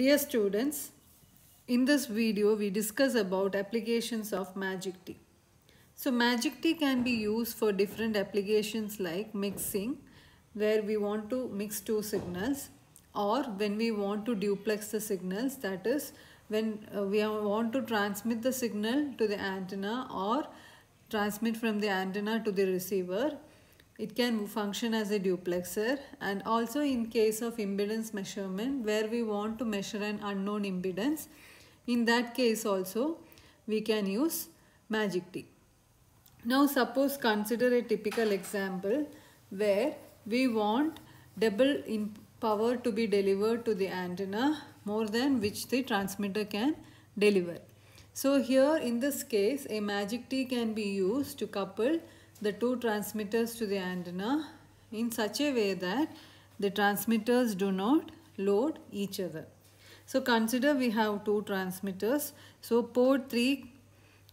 Dear students, in this video we discuss about applications of magic tea. So magic tea can be used for different applications like mixing where we want to mix two signals or when we want to duplex the signals that is when uh, we want to transmit the signal to the antenna or transmit from the antenna to the receiver it can function as a duplexer and also in case of impedance measurement where we want to measure an unknown impedance in that case also we can use magic T. Now suppose consider a typical example where we want double power to be delivered to the antenna more than which the transmitter can deliver. So here in this case a magic T can be used to couple the two transmitters to the antenna in such a way that the transmitters do not load each other. So consider we have two transmitters. So port 3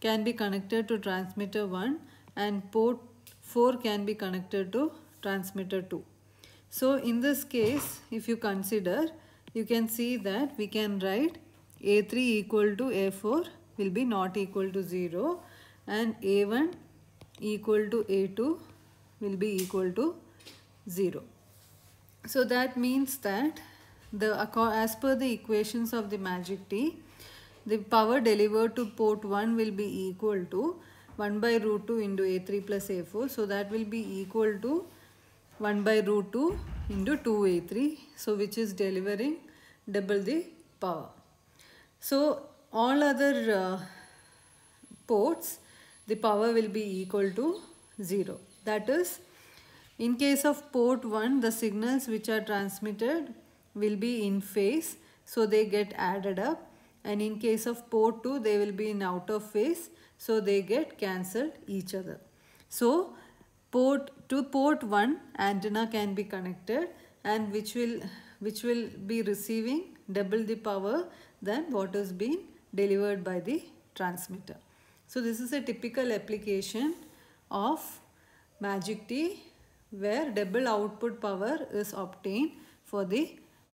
can be connected to transmitter 1 and port 4 can be connected to transmitter 2. So in this case if you consider you can see that we can write A3 equal to A4 will be not equal to 0 and A1 equal to A2 will be equal to 0. So that means that the as per the equations of the magic T, the power delivered to port 1 will be equal to 1 by root 2 into A3 plus A4. So that will be equal to 1 by root 2 into 2A3. So which is delivering double the power. So all other uh, ports the power will be equal to 0. That is, in case of port 1, the signals which are transmitted will be in phase, so they get added up. And in case of port 2, they will be in out of phase, so they get cancelled each other. So, port to port 1 antenna can be connected and which will which will be receiving double the power than what is being delivered by the transmitter. So this is a typical application of magic tee where double output power is obtained for the